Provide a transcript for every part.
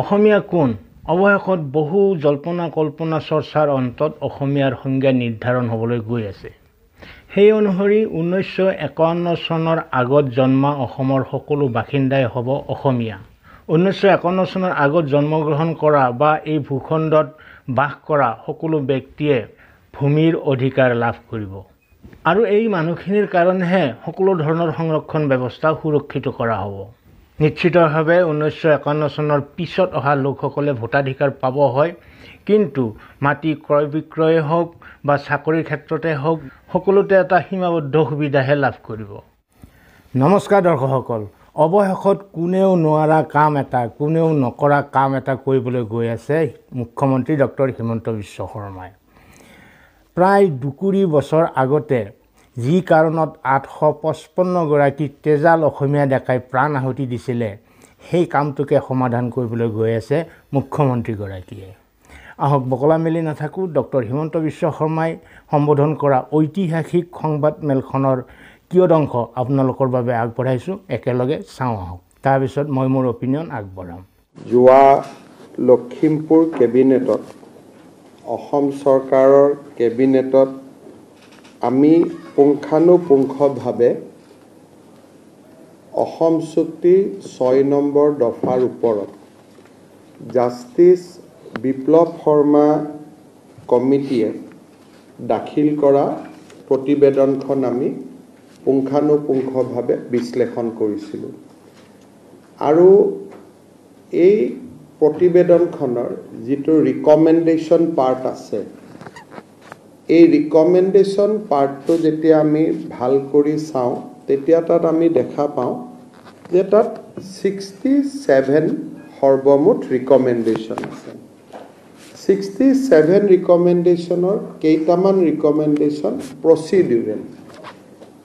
অসমীয়া কোন অৱশেষত বহু জল্পনা কল্পনা চৰ্চাৰ অন্তত অসমীয়াৰ সংজ্ঞা নিৰ্ধাৰণ হ'বলৈ গৈ আছে সেই অনুসৰি ঊনৈছশ একাৱন্ন চনৰ আগত জন্মা অসমৰ সকলো বাসিন্দাই হ'ব অসমীয়া ঊনৈছশ একাৱন্ন চনৰ আগত জন্মগ্ৰহণ কৰা বা এই ভূখণ্ডত বাস কৰা সকলো ব্যক্তিয়ে ভূমিৰ অধিকাৰ লাভ কৰিব আৰু এই মানুহখিনিৰ কাৰণেহে সকলো ধৰণৰ সংৰক্ষণ ব্যৱস্থা সুৰক্ষিত কৰা হ'ব নিশ্চিতভাৱে ঊনৈছশ একাৱন্ন চনৰ পিছত অহা লোকসকলে ভোটাধিকাৰ পাব হয় কিন্তু মাটি ক্ৰয় বিক্ৰয়ে হওক বা চাকৰিৰ ক্ষেত্ৰতে হওক সকলোতে এটা সীমাবদ্ধ সুবিধাহে লাভ কৰিব নমস্কাৰ দৰ্শকসকল অৱশেষত কোনেও নোৱাৰা কাম এটা কোনেও নকৰা কাম এটা কৰিবলৈ গৈ আছে মুখ্যমন্ত্ৰী ডক্টৰ হিমন্ত বিশ্ব শৰ্মাই প্ৰায় দুকুৰি বছৰ আগতে যি কাৰণত আঠশ পঁচপন্নগৰাকী তেজাল অসমীয়া ডেকাই প্ৰাণ আহুতি দিছিলে সেই কামটোকে সমাধান কৰিবলৈ গৈ আছে মুখ্যমন্ত্ৰীগৰাকীয়ে আহক বকলা মেলি নাথাকোঁ ডক্টৰ হিমন্ত বিশ্ব শৰ্মাই সম্বোধন কৰা ঐতিহাসিক সংবাদমেলখনৰ কিয়দংশ আপোনালোকৰ বাবে আগবঢ়াইছোঁ একেলগে চাওঁ আহক তাৰপিছত মই মোৰ অপিনিয়ন আগবঢ়াম যোৱা লখিমপুৰ কেবিনেটত অসম চৰকাৰৰ কেবিনেটত আমি পুংখানুপুংখভাৱে অসম চুক্তি ছয় নম্বৰ দফাৰ ওপৰত জাষ্টিচ বিপ্লৱ শৰ্মা কমিটিয়ে দাখিল কৰা প্ৰতিবেদনখন আমি পুংখানুপুংখভাৱে বিশ্লেষণ কৰিছিলোঁ আৰু এই প্ৰতিবেদনখনৰ যিটো ৰিকমেণ্ডেশ্যন পাৰ্ট আছে এই ৰিকমেণ্ডেশ্যন পাৰ্টটো যেতিয়া আমি ভাল কৰি চাওঁ তেতিয়া তাত আমি দেখা পাওঁ যে তাত ছিক্সটি ছেভেন সৰ্বমুঠ ৰিকমেণ্ডেশ্যন আছে ছিক্সটি ছেভেন ৰিকমেণ্ডেশ্যনৰ কেইটামান ৰিকমেণ্ডেশ্যন প্ৰচিডিউৰেল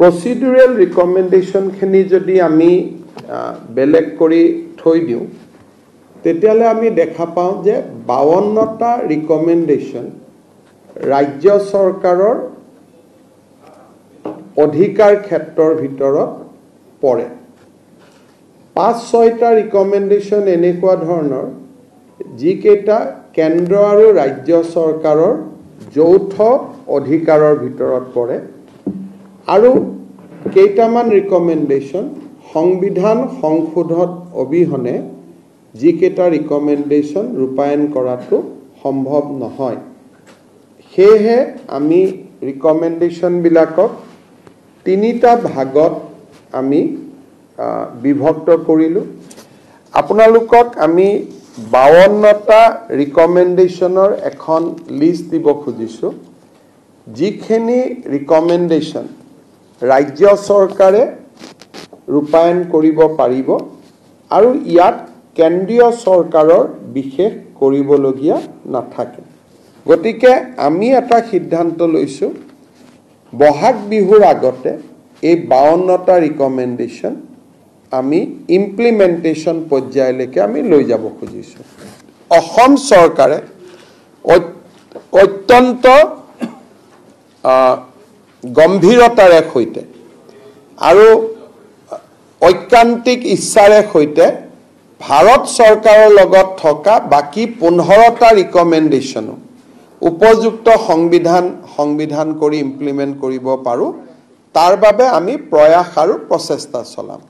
প্ৰচিডিউৰেল ৰিকমেণ্ডেশ্যনখিনি যদি আমি বেলেগ কৰি থৈ দিওঁ তেতিয়াহ'লে আমি দেখা পাওঁ যে বাৱন্নটা ৰিকমেণ্ডেশ্যন ৰাজ্য চৰকাৰৰ অধিকাৰ ক্ষেত্ৰৰ ভিতৰত পৰে পাঁচ ছয়টা ৰিকমেণ্ডেশ্যন এনেকুৱা ধৰণৰ যিকেইটা কেন্দ্ৰ আৰু ৰাজ্য চৰকাৰৰ যৌথ অধিকাৰৰ ভিতৰত পৰে আৰু কেইটামান ৰিকমেণ্ডেশ্যন সংবিধান সংশোধন অবিহনে যিকেইটা ৰিকমেণ্ডেশ্যন ৰূপায়ণ কৰাটো সম্ভৱ নহয় সেয়েহে আমি ৰিকমেণ্ডেশ্যনবিলাকক তিনিটা ভাগত আমি বিভক্ত কৰিলোঁ আপোনালোকক আমি বাৱন্নটা ৰিকমেণ্ডেশ্যনৰ এখন লিষ্ট দিব খুজিছোঁ যিখিনি ৰিকমেণ্ডেশ্যন ৰাজ্য চৰকাৰে ৰূপায়ণ কৰিব পাৰিব আৰু ইয়াত কেন্দ্ৰীয় চৰকাৰৰ বিশেষ কৰিবলগীয়া নাথাকে গতিকে আমি এটা সিদ্ধান্ত লৈছোঁ বহাগ বিহুৰ আগতে এই বাৱন্নটা ৰিকমেণ্ডেশ্যন আমি ইমপ্লিমেণ্টেশ্যন পৰ্যায়লৈকে আমি লৈ যাব খুজিছোঁ অসম চৰকাৰে অত্যন্ত গম্ভীৰতাৰে সৈতে আৰু ঐকান্তিক ইচ্ছাৰে সৈতে ভাৰত চৰকাৰৰ লগত থকা বাকী পোন্ধৰটা ৰিকমেণ্ডেশ্যনো উপযুক্ত সংবিধান সংবিধান কৰি ইমপ্লিমেণ্ট কৰিব পাৰোঁ তাৰ বাবে আমি প্ৰয়াস আৰু প্ৰচেষ্টা চলাম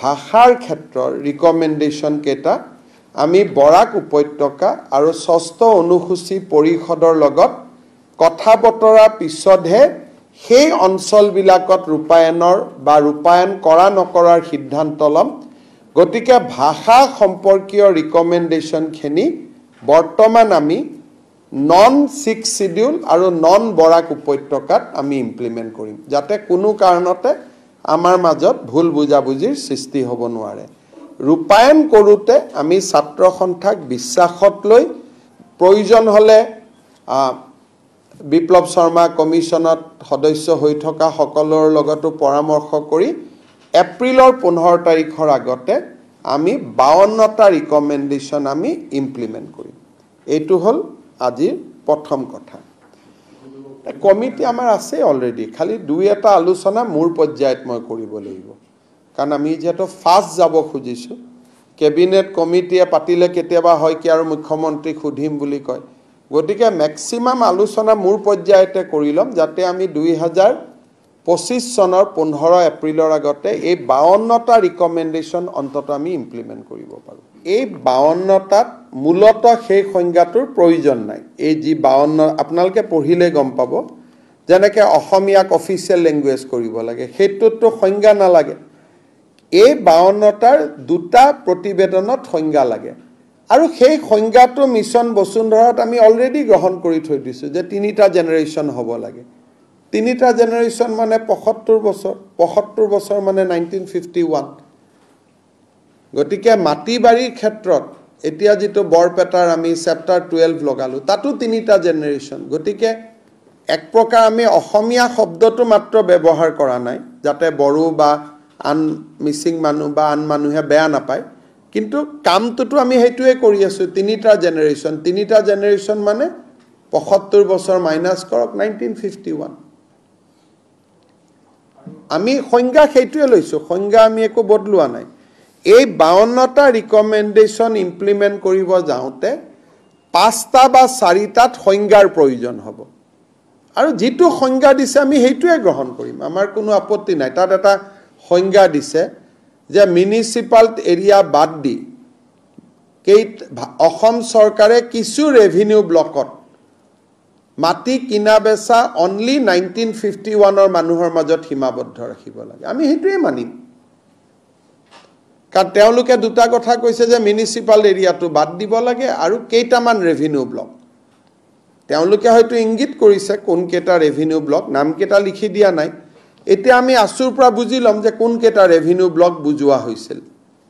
ভাষাৰ ক্ষেত্ৰৰ ৰিকমেণ্ডেশ্যনকেইটা আমি বৰাক উপত্যকা আৰু ষষ্ঠ অনুসূচী পৰিষদৰ লগত কথা বতৰাৰ পিছতহে সেই অঞ্চলবিলাকত ৰূপায়ণৰ বা ৰূপায়ণ কৰা নকৰাৰ সিদ্ধান্ত ল'ম গতিকে ভাষা সম্পৰ্কীয় ৰিকমেণ্ডেশ্যনখিনি বৰ্তমান আমি নন ছিক্স চিডিউল আৰু নন বৰাক উপত্যকাত আমি ইমপ্লিমেণ্ট কৰিম যাতে কোনো কাৰণতে আমাৰ মাজত ভুল বুজাবুজিৰ সৃষ্টি হ'ব নোৱাৰে ৰূপায়ণ কৰোঁতে আমি ছাত্ৰ সন্থাক বিশ্বাসত লৈ প্ৰয়োজন হ'লে বিপ্লৱ শৰ্মা কমিশ্যনত সদস্য হৈ থকা থকাসকলৰ লগতো পৰামৰ্শ কৰি এপ্ৰিলৰ পোন্ধৰ তাৰিখৰ আগতে আমি বাৱন্নটা ৰিকমেণ্ডেশ্যন আমি ইমপ্লিমেণ্ট কৰিম এইটো হ'ল আজিৰ প্ৰথম কথা কমিটি আমাৰ আছে অলৰেডি খালী দুই এটা আলোচনা মোৰ পৰ্যায়ত মই কৰিব লাগিব কাৰণ আমি যিহেতু ফাষ্ট যাব খুজিছোঁ কেবিনেট কমিটিয়ে পাতিলে কেতিয়াবা হয় কি আৰু মুখ্যমন্ত্ৰীক সুধিম বুলি কয় গতিকে মেক্সিমাম আলোচনা মোৰ পৰ্যায়তে কৰি ল'ম যাতে আমি দুই হাজাৰ পঁচিছ চনৰ পোন্ধৰ এপ্ৰিলৰ আগতে এই বাৱন্নটা ৰিকমেণ্ডেশ্যন অন্ততঃ আমি ইমপ্লিমেণ্ট কৰিব পাৰোঁ এই বাৱন্নটাত মূলতঃ সেই সংজ্ঞাটোৰ প্ৰয়োজন নাই এই যি বাৱন্ন আপোনালোকে পঢ়িলে গম পাব যেনেকৈ অসমীয়াক অফিচিয়েল লেংগুৱেজ কৰিব লাগে সেইটোতটো সংজ্ঞা নালাগে এই বাৱন্নটাৰ দুটা প্ৰতিবেদনত সংজ্ঞা লাগে আৰু সেই সংজ্ঞাটো মিছন বসুন্ধৰাত আমি অলৰেডি গ্ৰহণ কৰি থৈ দিছোঁ যে তিনিটা জেনেৰেশ্যন হ'ব লাগে তিনিটা জেনেৰেশ্যন মানে পয়সত্তৰ বছৰ পঁসত্তৰ বছৰ মানে নাইনটিন ফিফটি ওৱান গতিকে মাটি বাৰীৰ ক্ষেত্ৰত এতিয়া যিটো বৰপেটাৰ আমি চেপ্টাৰ টুৱেলভ লগালোঁ তাতো তিনিটা জেনেৰেশ্যন গতিকে এক প্ৰকাৰ আমি অসমীয়া শব্দটো মাত্ৰ ব্যৱহাৰ কৰা নাই যাতে বড়ো বা আন মিচিং মানুহ বা আন মানুহে বেয়া নাপায় কিন্তু কামটোতো আমি সেইটোৱে কৰি আছোঁ তিনিটা জেনেৰেশ্যন তিনিটা জেনেৰেশ্যন মানে পঁসত্তৰ বছৰ মাইনাছ কৰক নাইনটিন ফিফটি ওৱান আমি সংজ্ঞা সেইটোৱে লৈছোঁ সংজ্ঞা আমি একো বদলোৱা নাই এই বাৱন্নটা ৰিকমেণ্ডেশ্যন ইমপ্লিমেণ্ট কৰিব যাওঁতে পাঁচটা বা চাৰিটাত সংজ্ঞাৰ প্ৰয়োজন হ'ব আৰু যিটো সংজ্ঞা দিছে আমি সেইটোৱে গ্ৰহণ কৰিম আমাৰ কোনো আপত্তি নাই তাত এটা সংজ্ঞা দিছে যে মিউনিচিপাল এৰিয়া বাদ দি কেই অসম চৰকাৰে কিছু ৰেভিনিউ ব্লকত মাটি কিনা বেচা অনলি নাইনটিন ফিফটি ওৱানৰ মানুহৰ মাজত সীমাবদ্ধ ৰাখিব লাগে আমি সেইটোৱে মানিম কাৰণ তেওঁলোকে দুটা কথা কৈছে যে মিউনিচিপাল এৰিয়াটো বাদ দিব লাগে আৰু কেইটামান ৰেভিনিউ ব্লক তেওঁলোকে হয়তো ইংগিত কৰিছে কোনকেইটা ৰেভিনিউ ব্লক নামকেইটা লিখি দিয়া নাই এতিয়া আমি আচুৰ পৰা বুজি ল'ম যে কোনকেইটা ৰেভিনিউ ব্লক বুজোৱা হৈছিল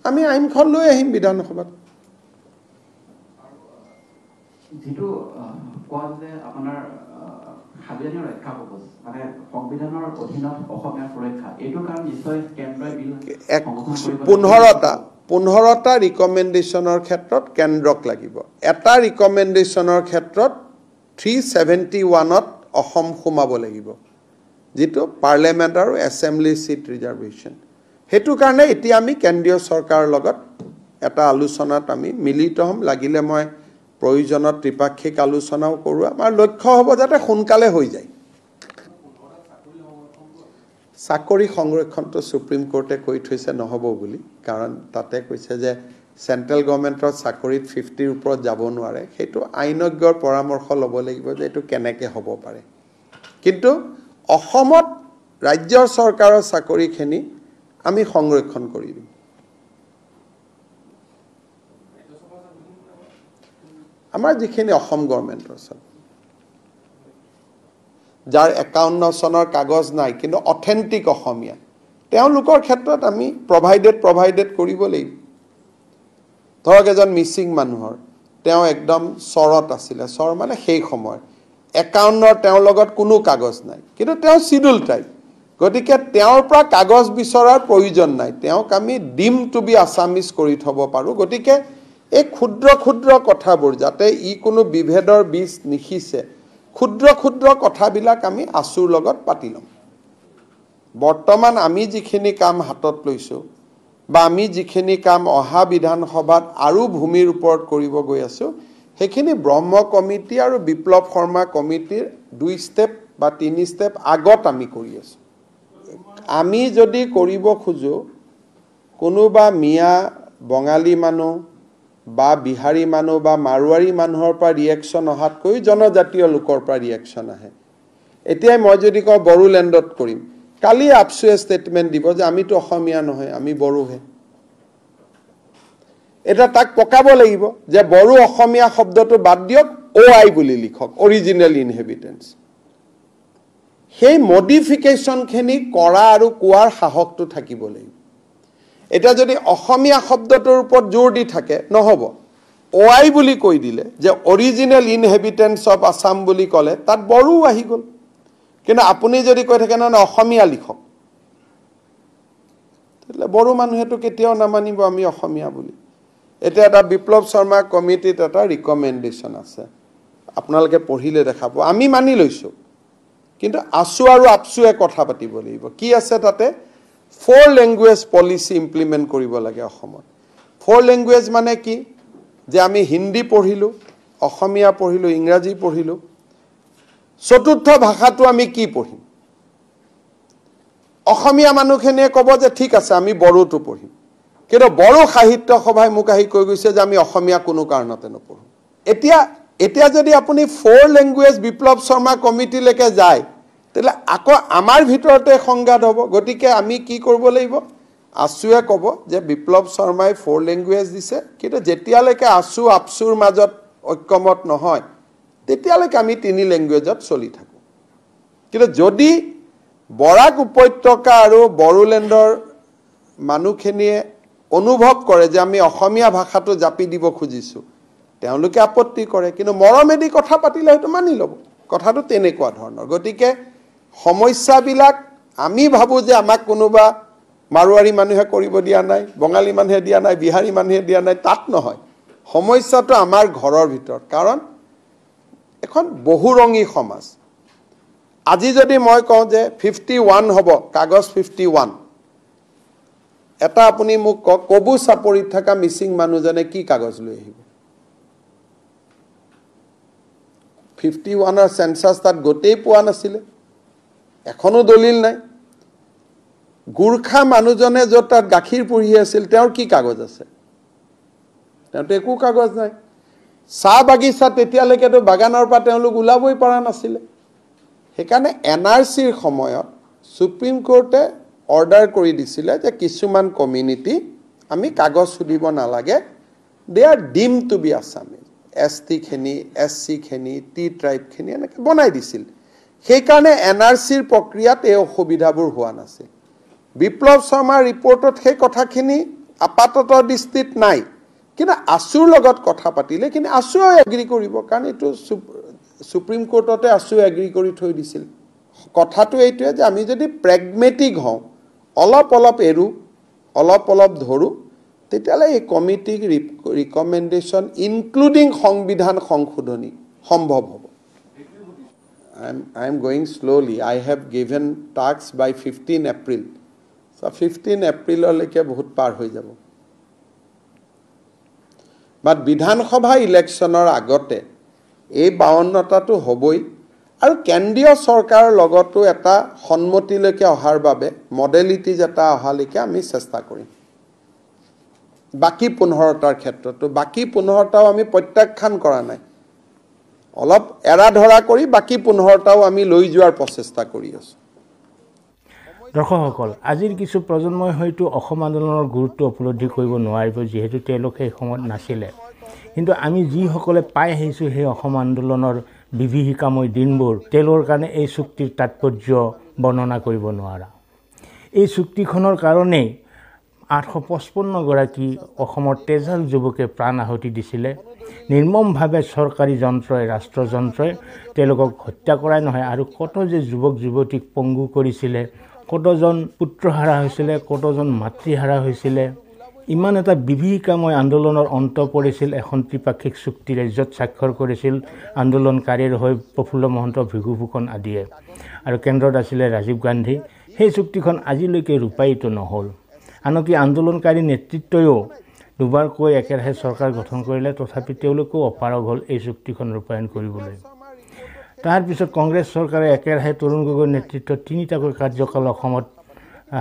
আমি আইনখন লৈ আহিম বিধানসভাত যিটো কোৱা যে আপোনাৰ সাংবিধানীয় ৰক্ষা কবচ মানে সংবিধানৰ অধীনত অসমীয়া সুৰক্ষা এইটো কাৰণ নিশ্চয় কেন্দ্ৰই বিল পোন্ধৰটা পোন্ধৰটা ৰিকমেণ্ডেশ্যনৰ ক্ষেত্ৰত কেন্দ্ৰক লাগিব এটা ৰিকমেণ্ডেশ্যনৰ ক্ষেত্ৰত থ্ৰী ছেভেণ্টি ওৱানত অসম সোমাব লাগিব যিটো পাৰ্লিয়ামেণ্ট আৰু এছেম্বলি ছিট ৰিজাৰ্ভেশ্যন সেইটো কাৰণে এতিয়া আমি কেন্দ্ৰীয় চৰকাৰৰ লগত এটা আলোচনাত আমি মিলিত হ'ম লাগিলে মই প্ৰয়োজনত ত্ৰিপাক্ষিক আলোচনাও কৰোঁ আমাৰ লক্ষ্য হ'ব যাতে সোনকালে হৈ যায় চাকৰি সংৰক্ষণটো চুপ্ৰিম কৰ্টে কৈ থৈছে নহ'ব বুলি কাৰণ তাতে কৈছে যে চেণ্ট্ৰেল গভৰ্ণমেণ্টৰ চাকৰিত ফিফটিৰ ওপৰত যাব নোৱাৰে সেইটো আইনজ্ঞৰ পৰামৰ্শ ল'ব লাগিব যে এইটো কেনেকৈ হ'ব পাৰে কিন্তু অসমত ৰাজ্যৰ চৰকাৰৰ চাকৰিখিনি আমি সংৰক্ষণ কৰি দিম আমাৰ যিখিনি অসম গভৰ্ণমেণ্টৰ চব যাৰ একাৱন্ন চনৰ কাগজ নাই কিন্তু অথেণ্টিক অসমীয়া তেওঁলোকৰ ক্ষেত্ৰত আমি প্ৰভাইডেড প্ৰভাইডেড কৰিব লাগিব ধৰক এজন মিচিং মানুহৰ তেওঁ একদম চৰত আছিলে চৰ মানে সেই সময় একাৱন্নৰ তেওঁৰ লগত কোনো কাগজ নাই কিন্তু তেওঁ চিডুল টাইপ গতিকে তেওঁৰ পৰা কাগজ বিচৰাৰ প্ৰয়োজন নাই তেওঁক আমি ডিম টু বি আছামিজ কৰি থ'ব পাৰোঁ গতিকে এই ক্ষুদ্ৰ ক্ষুদ্ৰ কথাবোৰ যাতে ই কোনো বিভেদৰ বীজ নিশিছে ক্ষুদ্ৰ ক্ষুদ্ৰ কথাবিলাক আমি আঁচুৰ লগত পাতি ল'ম বৰ্তমান আমি যিখিনি কাম হাতত লৈছোঁ বা আমি যিখিনি কাম অহা বিধানসভাত আৰু ভূমিৰ ওপৰত কৰিব গৈ আছোঁ সেইখিনি ব্ৰহ্ম কমিটি আৰু বিপ্লৱ শৰ্মা কমিটিৰ দুই ষ্টেপ বা তিনি ষ্টেপ আগত আমি কৰি আছোঁ আমি যদি কৰিব খোজোঁ কোনোবা মিয়া বঙালী মানুহ বা বিহাৰী মানুহ বা মাৰোৱাৰী মানুহৰ পৰা ৰিয়েকশ্যন অহাতকৈ জনজাতীয় লোকৰ পৰা ৰিয়েকশ্যন আহে এতিয়াই মই যদি কওঁ বড়োলেণ্ডত কৰিম কালি আপচুৱে ষ্টেটমেণ্ট দিব যে আমিতো অসমীয়া নহয় আমি বড়োহে এতিয়া তাক পকাব লাগিব যে বড়ো অসমীয়া শব্দটো বাদ দিয়ক অ' আই বুলি লিখক অৰিজিনেল ইনহেবিটেঞ্চ সেই মডিফিকেশ্যনখিনি কৰা আৰু কোৱাৰ সাহসটো থাকিব লাগিব এতিয়া যদি অসমীয়া শব্দটোৰ ওপৰত জোৰ দি থাকে নহ'ব ৱাই বুলি কৈ দিলে যে অৰিজিনেল ইনহেবিটেঞ্চ অফ আছাম বুলি ক'লে তাত বড়ো আহি গ'ল কিন্তু আপুনি যদি কৈ থাকে নহয় অসমীয়া লিখক তেতিয়াহ'লে বড়ো মানুহেতো কেতিয়াও নামানিব আমি অসমীয়া বুলি এতিয়া এটা বিপ্লৱ শৰ্মা কমিটিত এটা ৰিকমেণ্ডেশ্যন আছে আপোনালোকে পঢ়িলে দেখাব আমি মানি লৈছোঁ কিন্তু আছোঁ আৰু আপচুৱে কথা পাতিব লাগিব কি আছে তাতে ফ'ৰ লেংগুৱেজ পলিচি ইমপ্লিমেণ্ট কৰিব লাগে অসমত ফ'ৰ লেংগুৱেজ মানে কি যে আমি হিন্দী পঢ়িলোঁ অসমীয়া পঢ়িলোঁ ইংৰাজী পঢ়িলোঁ চতুৰ্থ ভাষাটো আমি কি পঢ়িম অসমীয়া মানুহখিনিয়ে ক'ব যে ঠিক আছে আমি বড়োটো পঢ়িম কিন্তু বড়ো সাহিত্য সভাই মোক আহি কৈ গৈছে যে আমি অসমীয়া কোনো কাৰণতে নপঢ়োঁ এতিয়া এতিয়া যদি আপুনি ফ'ৰ লেংগুৱেজ বিপ্লৱ শৰ্মা কমিটিলৈকে যায় তেতিয়াহ'লে আকৌ আমাৰ ভিতৰতে সংঘাত হ'ব গতিকে আমি কি কৰিব লাগিব আছুৱে ক'ব যে বিপ্লৱ শৰ্মাই ফ'ৰ লেংগুৱেজ দিছে কিন্তু যেতিয়ালৈকে আছু আপচুৰ মাজত ঐক্যমত নহয় তেতিয়ালৈকে আমি তিনি লেংগুৱেজত চলি থাকোঁ কিন্তু যদি বৰাক উপত্যকা আৰু বড়োলেণ্ডৰ মানুহখিনিয়ে অনুভৱ কৰে যে আমি অসমীয়া ভাষাটো জাপি দিব খুজিছোঁ তেওঁলোকে আপত্তি কৰে কিন্তু মৰমেদি কথা পাতিলে সেইটো মানি ল'ব কথাটো তেনেকুৱা ধৰণৰ গতিকে সমস্যাবিলাক আমি ভাবোঁ যে আমাক কোনোবা মাৰোৱাৰী মানুহে কৰিব দিয়া নাই বঙালী মানুহে দিয়া নাই বিহাৰী মানুহে দিয়া নাই তাত নহয় সমস্যাটো আমাৰ ঘৰৰ ভিতৰত কাৰণ এখন বহুৰঙী সমাজ আজি যদি মই কওঁ যে ফিফটি ওৱান হ'ব কাগজ ফিফটি ওৱান এটা আপুনি মোক কওক কবু চাপৰিত থকা মিচিং মানুহজনে কি কাগজ লৈ আহিব ফিফটি ওৱানৰ চেঞ্চাছ তাত গোটেই পোৱা নাছিলে এখনো দলিল নাই গোৰ্খা মানুহজনে য'ত তাত গাখীৰ পুহি আছিল তেওঁৰ কি কাগজ আছে তেওঁতো একো কাগজ নাই চাহ বাগিচা তেতিয়ালৈকেতো বাগানৰ পৰা তেওঁলোক ওলাবই পৰা নাছিলে সেইকাৰণে এন আৰ চিৰ সময়ত ছুপ্ৰিম কোৰ্টে অৰ্ডাৰ কৰি দিছিলে যে কিছুমান কমিউনিটি আমি কাগজ সুধিব নালাগে they are deem to be Assamese S টিখিনি এছ চিখিনি টি ট্ৰাইবখিনি এনেকৈ বনাই দিছিল সেইকাৰণে এন আৰ চিৰ প্ৰক্ৰিয়াত এই অসুবিধাবোৰ হোৱা নাছিল বিপ্লৱ শৰ্মাৰ ৰিপৰ্টত সেই কথাখিনি আপাতত দৃষ্টিত নাই কিন্তু আছুৰ লগত কথা পাতিলে কিন্তু আছুৱে এগ্ৰী কৰিব কাৰণ এইটো চুপ্ৰিম কোৰ্টতে আছুৱে এগ্ৰী কৰি থৈ দিছিল কথাটো এইটোৱে যে আমি যদি প্ৰেগমেটিক হওঁ অলপ অলপ এৰোঁ অলপ অলপ ধৰোঁ তেতিয়াহ'লে এই কমিটিক ৰিকমেণ্ডেশ্যন ইনক্লুডিং সংবিধান সংশোধনী সম্ভৱ হ'ব I'm, I'm going slowly. I have given talks by 15 April. So 15 April like a bhut par hoi jabo. But Bidhan Khabha election or agote, এই বাৱন্নতাটো হ'বই আৰু কেন্দ্ৰীয় চৰকাৰৰ লগতো এটা সন্মতিলৈকে অহাৰ বাবে মডেলিটিজ এটা অহালৈকে আমি চেষ্টা কৰিম বাকী পোন্ধৰটাৰ ক্ষেত্ৰতো বাকী পোন্ধৰটাও আমি প্ৰত্যাখ্যান কৰা নাই অলপ এৰা ধৰা কৰি বাকী পোন্ধৰটাও আমি লৈ যোৱাৰ প্ৰচেষ্টা কৰি আছোঁ দৰ্শকসকল আজিৰ কিছু প্ৰজন্মই হয়তো অসম আন্দোলনৰ গুৰুত্ব উপলব্ধি কৰিব নোৱাৰিব যিহেতু তেওঁলোক সেই সময়ত নাছিলে কিন্তু আমি যিসকলে পাই আহিছোঁ সেই অসম আন্দোলনৰ বিভীষিকাময় দিনবোৰ তেওঁলোকৰ কাৰণে এই চুক্তিৰ তাৎপৰ্য বৰ্ণনা কৰিব নোৱাৰা এই চুক্তিখনৰ কাৰণেই আঠশ পঁচপন্নগৰাকী অসমৰ তেজাল যুৱকে প্ৰাণ আহুতি দিছিলে নিৰ্মমভাৱে চৰকাৰী যন্ত্ৰই ৰাষ্ট্ৰ যন্ত্ৰই তেওঁলোকক হত্যা কৰাই নহয় আৰু কত যে যুৱক যুৱতীক পংগু কৰিছিলে কতজন পুত্ৰ হাৰা হৈছিলে কতজন মাতৃহাৰা হৈছিলে ইমান এটা বিভীষিকাময় আন্দোলনৰ অন্ত পৰিছিল এখন ত্ৰিপাক্ষিক চুক্তি ৰাজ্যত স্বাক্ষৰ কৰিছিল আন্দোলনকাৰীৰ হৈ প্ৰফুল্ল মহন্ত ভৃগুভূষণ আদিয়ে আৰু কেন্দ্ৰত আছিলে ৰাজীৱ গান্ধী সেই চুক্তিখন আজিলৈকে ৰূপায়িত নহ'ল আনকি আন্দোলনকাৰী নেতৃত্বইও দুবাৰকৈ একেৰাহে চৰকাৰ গঠন কৰিলে তথাপি তেওঁলোকেও অপাৰগ হ'ল এই চুক্তিখন ৰূপায়ণ কৰিবলৈ তাৰপিছত কংগ্ৰেছ চৰকাৰে একেৰাহে তৰুণ গগৈ নেতৃত্বত তিনিটাকৈ কাৰ্যকাল অসমত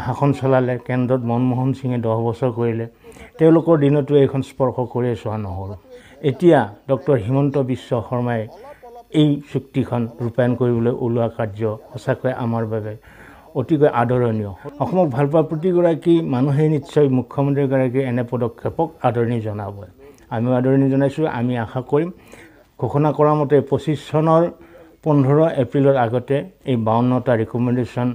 শাসন চলালে কেন্দ্ৰত মনমোহন সিঙে দহ বছৰ কৰিলে তেওঁলোকৰ দিনতো এইখন স্পৰ্শ কৰিয়ে চোৱা নহ'ল এতিয়া ডক্টৰ হিমন্ত বিশ্ব শৰ্মাই এই চুক্তিখন ৰূপায়ণ কৰিবলৈ ওলোৱা কাৰ্য সঁচাকৈ আমাৰ বাবে অতিকৈ আদৰণীয় অসমক ভাল পোৱা প্ৰতিগৰাকী মানুহেই নিশ্চয় মুখ্যমন্ত্ৰীগৰাকীয়ে এনে পদক্ষেপক আদৰণি জনাব আমিও আদৰণি জনাইছোঁ আমি আশা কৰিম ঘোষণা কৰা মতে পঁচিছ চনৰ পোন্ধৰ এপ্ৰিলৰ আগতে এই বাৱন্নটা ৰিকমেণ্ডেশ্যন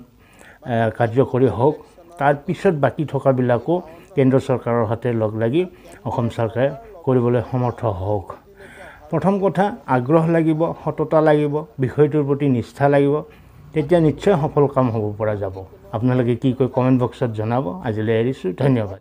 কাৰ্যকৰী হওক তাৰপিছত বাকী থকাবিলাকো কেন্দ্ৰ চৰকাৰৰ হাতে লগ লাগি অসম চৰকাৰে কৰিবলৈ সমৰ্থ হওক প্ৰথম কথা আগ্ৰহ লাগিব সততা লাগিব বিষয়টোৰ প্ৰতি নিষ্ঠা লাগিব তেতিয়া নিশ্চয় সফল কাম হ'ব পৰা যাব আপোনালোকে কি কয় কমেণ্ট বক্সত জনাব আজিলৈ এৰিছোঁ ধন্যবাদ